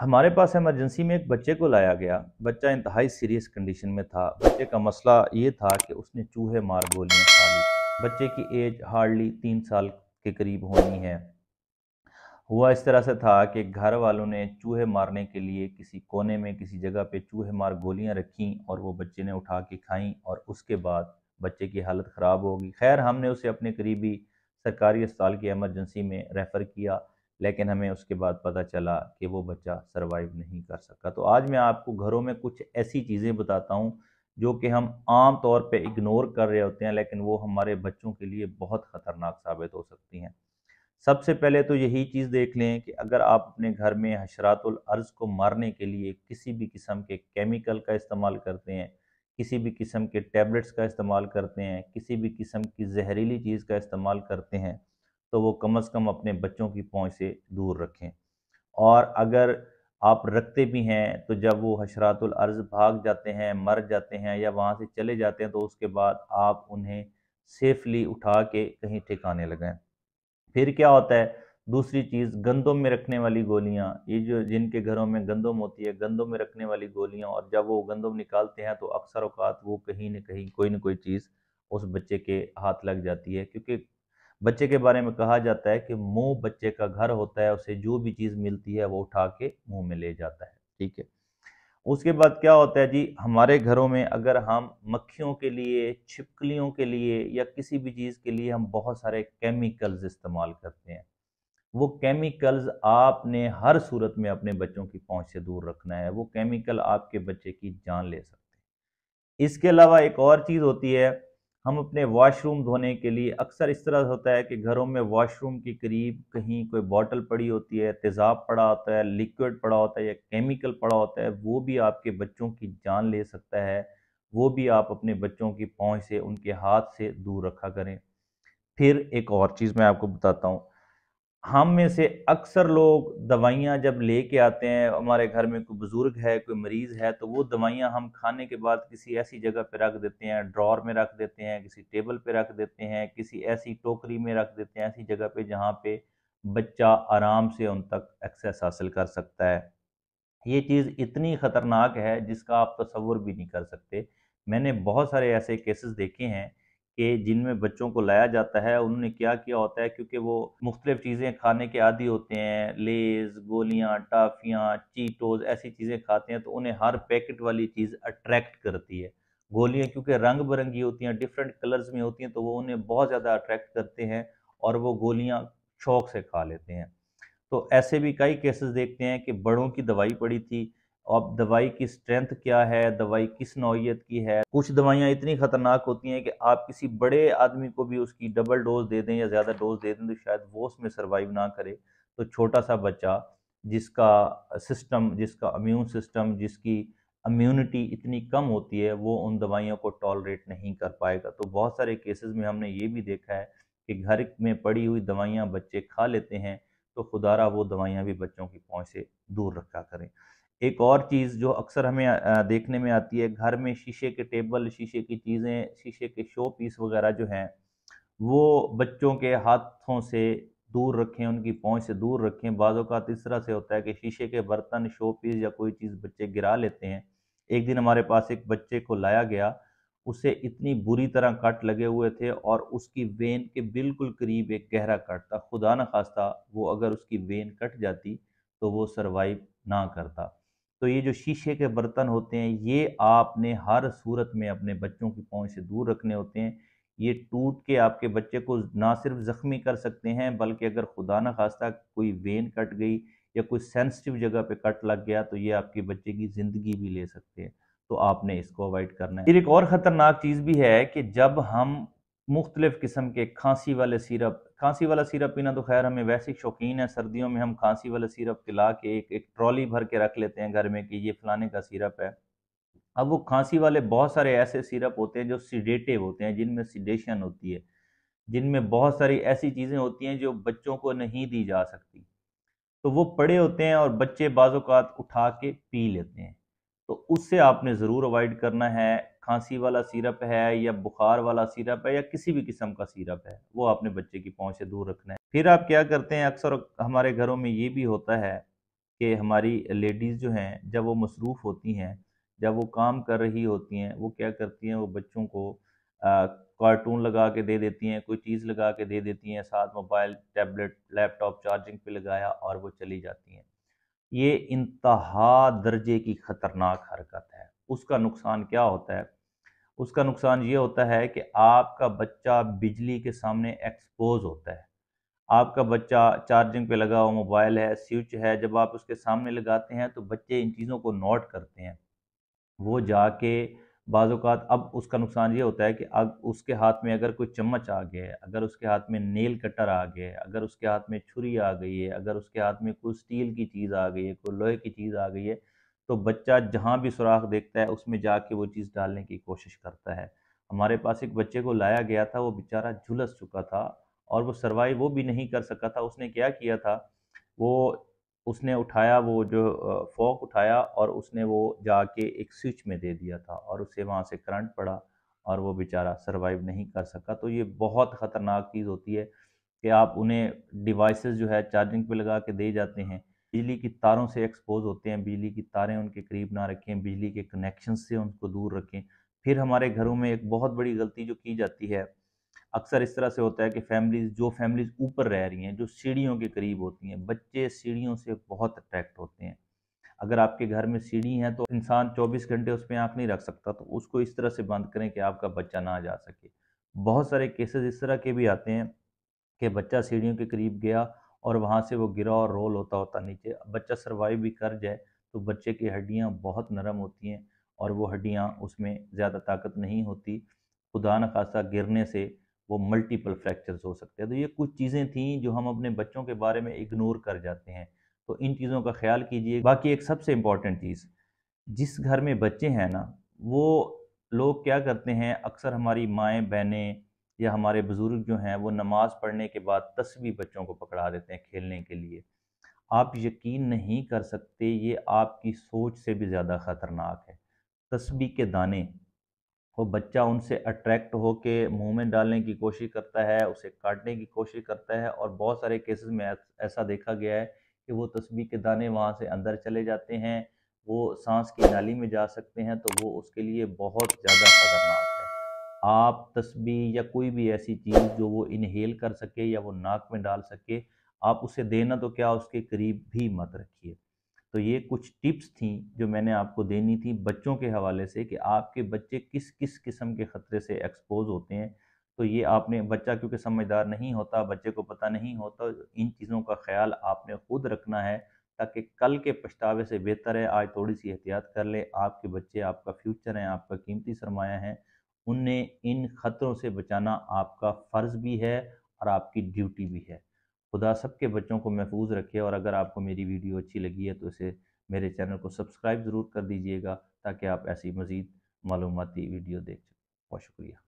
हमारे पास एमरजेंसी में एक बच्चे को लाया गया बच्चा इंतहाई सीरियस कंडीशन में था बच्चे का मसला ये था कि उसने चूहे मार गोलियाँ खा ली बच्चे की एज हार्डली तीन साल के करीब होनी है हुआ इस तरह से था कि घर वालों ने चूहे मारने के लिए किसी कोने में किसी जगह पे चूहे मार गोलियां रखीं और वो बच्चे ने उठा के खाई और उसके बाद बच्चे की हालत ख़राब होगी खैर हमने उसे अपने करीबी सरकारी अस्पताल की एमरजेंसी में रेफ़र किया लेकिन हमें उसके बाद पता चला कि वो बच्चा सरवाइव नहीं कर सका तो आज मैं आपको घरों में कुछ ऐसी चीज़ें बताता हूँ जो कि हम आम तौर पे इग्नोर कर रहे होते हैं लेकिन वो हमारे बच्चों के लिए बहुत ख़तरनाक साबित हो सकती हैं सबसे पहले तो यही चीज़ देख लें कि अगर आप अपने घर में हशरातुल अर्ज़ को मारने के लिए किसी भी किस्म के केमिकल का इस्तेमाल करते हैं किसी भी किस्म के टैबलेट्स का इस्तेमाल करते हैं किसी भी किस्म की जहरीली चीज़ का इस्तेमाल करते हैं तो वो कम से कम अपने बच्चों की पहुंच से दूर रखें और अगर आप रखते भी हैं तो जब वो हशरातुल अर्ज़ भाग जाते हैं मर जाते हैं या वहाँ से चले जाते हैं तो उसके बाद आप उन्हें सेफली उठा के कहीं ठिकाने लगाएं फिर क्या होता है दूसरी चीज़ गंदम में रखने वाली गोलियाँ ये जो जिनके घरों में गंदम होती है गंदम में रखने वाली गोलियाँ और जब वो गंदम निकालते हैं तो अक्सर अवकात वो कहीं ना कहीं कोई ना कोई चीज़ उस बच्चे के हाथ लग जाती है क्योंकि बच्चे के बारे में कहा जाता है कि मुंह बच्चे का घर होता है उसे जो भी चीज़ मिलती है वो उठा के मुंह में ले जाता है ठीक है उसके बाद क्या होता है जी हमारे घरों में अगर हम मक्खियों के लिए छिपकलियों के लिए या किसी भी चीज़ के लिए हम बहुत सारे केमिकल्स इस्तेमाल करते हैं वो केमिकल्स आपने हर सूरत में अपने बच्चों की पहुंच से दूर रखना है वो केमिकल आपके बच्चे की जान ले सकते हैं इसके अलावा एक और चीज़ होती है हम अपने वॉशरूम धोने के लिए अक्सर इस तरह होता है कि घरों में वॉशरूम के करीब कहीं कोई बॉटल पड़ी होती है तेज़ाब पड़ा होता है लिक्विड पड़ा होता है या केमिकल पड़ा होता है वो भी आपके बच्चों की जान ले सकता है वो भी आप अपने बच्चों की पहुँच से उनके हाथ से दूर रखा करें फिर एक और चीज़ मैं आपको बताता हूँ हम में से अक्सर लोग दवाइयाँ जब ले के आते हैं हमारे घर में कोई बुज़ुर्ग है कोई मरीज़ है तो वो दवाइयाँ हम खाने के बाद किसी ऐसी जगह पर रख देते हैं ड्रॉर में रख देते हैं किसी टेबल पर रख देते हैं किसी ऐसी टोकरी में रख देते हैं ऐसी जगह पर जहाँ पर बच्चा आराम से उन तक एक्सेस हासिल कर सकता है ये चीज़ इतनी ख़तरनाक है जिसका आप तस्वुर भी नहीं कर सकते मैंने बहुत सारे ऐसे केसेस देखे हैं जिन जिनमें बच्चों को लाया जाता है उन्होंने क्या किया होता है क्योंकि वो मुख्तलिफ चीज़ें खाने के आदि होते हैं लेज गोलियाँ टाफियाँ चीटोज ऐसी चीज़ें खाते हैं तो उन्हें हर पैकेट वाली चीज़ अट्रैक्ट करती है गोलियाँ क्योंकि रंग बिरंगी होती हैं डिफरेंट कलर्स में होती हैं तो वो उन्हें बहुत ज़्यादा अट्रैक्ट करते हैं और वो गोलियाँ शौक से खा लेते हैं तो ऐसे भी कई केसेस देखते हैं कि बड़ों की दवाई पड़ी थी और तो दवाई की स्ट्रेंथ क्या है दवाई किस नौीयत की है कुछ दवाइयाँ इतनी ख़तरनाक होती हैं कि आप किसी बड़े आदमी को भी उसकी डबल डोज दे दें या ज़्यादा डोज दे दें तो शायद वो उसमें सर्वाइव ना करे तो छोटा सा बच्चा जिसका सिस्टम जिसका अम्यून सिस्टम जिसकी अम्यूनिटी इतनी कम होती है वो उन दवाइयों को टॉलरेट नहीं कर पाएगा तो बहुत सारे केसेस में हमने ये भी देखा है कि घर में पड़ी हुई दवाइयाँ बच्चे खा लेते हैं तो खुदारा वो दवाइयाँ भी बच्चों की पहुँच से दूर रखा करें एक और चीज़ जो अक्सर हमें देखने में आती है घर में शीशे के टेबल शीशे की चीज़ें शीशे के शो पीस वगैरह जो हैं वो बच्चों के हाथों से दूर रखें उनकी पहुंच से दूर रखें बाज़ों का इस तरह से होता है कि शीशे के बर्तन शो पीस या कोई चीज़ बच्चे गिरा लेते हैं एक दिन हमारे पास एक बच्चे को लाया गया उसे इतनी बुरी तरह कट लगे हुए थे और उसकी वेन के बिल्कुल करीब एक गहरा कट था खुदा न खास्ता वो अगर उसकी वेन कट जाती तो वो सरवाइव ना करता तो ये जो शीशे के बर्तन होते हैं ये आपने हर सूरत में अपने बच्चों की पहुँच से दूर रखने होते हैं ये टूट के आपके बच्चे को ना सिर्फ ज़ख्मी कर सकते हैं बल्कि अगर खुदा न खास्ता कोई वेन कट गई या कोई सेंसिटिव जगह पे कट लग गया तो ये आपके बच्चे की ज़िंदगी भी ले सकते हैं तो आपने इसको अवॉइड करना है फिर एक और ख़तरनाक चीज़ भी है कि जब हम मुख्तलिफ़ किस्म के खांसी वाले सिरप खांसी वाला सिरप पीना तो खैर हमें वैसे शौकीन है सर्दियों में हम खांसी वाला सिरप पिला के एक एक ट्रॉली भर के रख लेते हैं घर में कि ये फलाने का सिरप है अब वो खांसी वाले बहुत सारे ऐसे सिरप होते हैं जो सीडेटिव होते हैं जिनमें सीडेशन होती है जिनमें बहुत सारी ऐसी चीज़ें होती हैं जो बच्चों को नहीं दी जा सकती तो वो पड़े होते हैं और बच्चे बाज़ात उठा के पी लेते हैं तो उससे आपने ज़रूर अवॉइड करना है खांसी वाला सिरप है या बुखार वाला सिरप है या किसी भी किस्म का सिरप है वो आपने बच्चे की पहुँच से दूर रखना है फिर आप क्या करते हैं अक्सर हमारे घरों में ये भी होता है कि हमारी लेडीज़ जो हैं जब वो मसरूफ़ होती हैं जब वो काम कर रही होती हैं वो क्या करती हैं वो बच्चों को कार्टून लगा के दे देती हैं कोई चीज़ लगा के दे देती हैं साथ मोबाइल टैबलेट लैपटॉप चार्जिंग पे लगाया और वो चली जाती हैं ये इंतहा दर्जे की ख़तरनाक हरकत है उसका नुकसान क्या होता है उसका नुकसान ये होता है कि आपका बच्चा बिजली के सामने एक्सपोज होता है आपका बच्चा चार्जिंग पे लगा हुआ मोबाइल है स्विच है जब आप उसके सामने लगाते हैं तो बच्चे इन चीज़ों को नोट करते हैं वो जाके बाज़ात अब उसका नुकसान ये होता है कि अब उसके हाथ में अगर कोई चम्मच आ गया अगर उसके हाथ में नेल कटर आ गया अगर उसके हाथ में छुरी आ गई है अगर उसके हाथ में कोई स्टील की चीज़ आ गई है कोई लोहे की चीज़ आ गई है तो बच्चा जहाँ भी सुराख देखता है उसमें जाके वो चीज़ डालने की कोशिश करता है हमारे पास एक बच्चे को लाया गया था वो बेचारा झुलस चुका था और वो सर्वाइव वो भी नहीं कर सका था उसने क्या किया था वो उसने उठाया वो जो फोक उठाया और उसने वो जाके एक स्विच में दे दिया था और उसे वहाँ से करंट पड़ा और वो बेचारा सर्वाइव नहीं कर सका तो ये बहुत ख़तरनाक चीज़ होती है कि आप उन्हें डिवाइसेस जो है चार्जिंग पे लगा के दे जाते हैं बिजली की तारों से एक्सपोज होते हैं बिजली की तारें उनके करीब ना रखें बिजली के कनेक्शन से उनको दूर रखें फिर हमारे घरों में एक बहुत बड़ी गलती जो की जाती है अक्सर इस तरह से होता है कि फैमिलीज जो फैमिलीज ऊपर रह रही हैं जो सीढ़ियों के करीब होती हैं बच्चे सीढ़ियों से बहुत अट्रैक्ट होते हैं अगर आपके घर में सीढ़ी है तो इंसान 24 घंटे उस पर आँख नहीं रख सकता तो उसको इस तरह से बंद करें कि आपका बच्चा ना जा सके बहुत सारे केसेस इस तरह के भी आते हैं कि बच्चा सीढ़ियों के करीब गया और वहाँ से वो गिरा और रोल होता होता नीचे बच्चा सर्वाइव भी कर जाए तो बच्चे की हड्डियाँ बहुत नरम होती हैं और वो हड्डियाँ उसमें ज़्यादा ताकत नहीं होती खुदा न खासा गिरने से वो मल्टीपल फ्रैक्चर्स हो सकते हैं तो ये कुछ चीज़ें थी जो हम अपने बच्चों के बारे में इग्नोर कर जाते हैं तो इन चीज़ों का ख्याल कीजिए बाकी एक सबसे इम्पॉर्टेंट चीज़ जिस घर में बच्चे हैं ना वो लोग क्या करते हैं अक्सर हमारी माएँ बहनें या हमारे बुज़ुर्ग जो हैं वो नमाज़ पढ़ने के बाद तस्वीर बच्चों को पकड़ा देते हैं खेलने के लिए आप यकीन नहीं कर सकते ये आपकी सोच से भी ज़्यादा ख़तरनाक है तस्बी के दाने वो बच्चा उनसे अट्रैक्ट हो के मुँह में डालने की कोशिश करता है उसे काटने की कोशिश करता है और बहुत सारे केसेस में ऐसा देखा गया है कि वो तस्बी के दाने वहाँ से अंदर चले जाते हैं वो सांस की नाली में जा सकते हैं तो वो उसके लिए बहुत ज़्यादा ख़तरनाक आप तस्बी या कोई भी ऐसी चीज़ जो वो इनहेल कर सके या वो नाक में डाल सके आप उसे देना तो क्या उसके करीब भी मत रखिए तो ये कुछ टिप्स थी जो मैंने आपको देनी थी बच्चों के हवाले से कि आपके बच्चे किस किस किस्म के ख़तरे से एक्सपोज होते हैं तो ये आपने बच्चा क्योंकि समझदार नहीं होता बच्चे को पता नहीं होता इन चीज़ों का ख्याल आपने खुद रखना है ताकि कल के पछतावे से बेहतर है आज थोड़ी सी एहतियात कर ले आपके बच्चे आपका फ्यूचर हैं आपका कीमती सरमाया है उन्हें इन ख़तरों से बचाना आपका फ़र्ज़ भी है और आपकी ड्यूटी भी है खुदा सबके बच्चों को महफूज रखे और अगर आपको मेरी वीडियो अच्छी लगी है तो इसे मेरे चैनल को सब्सक्राइब ज़रूर कर दीजिएगा ताकि आप ऐसी मज़ीद मालूमती वीडियो देख सकें बहुत शुक्रिया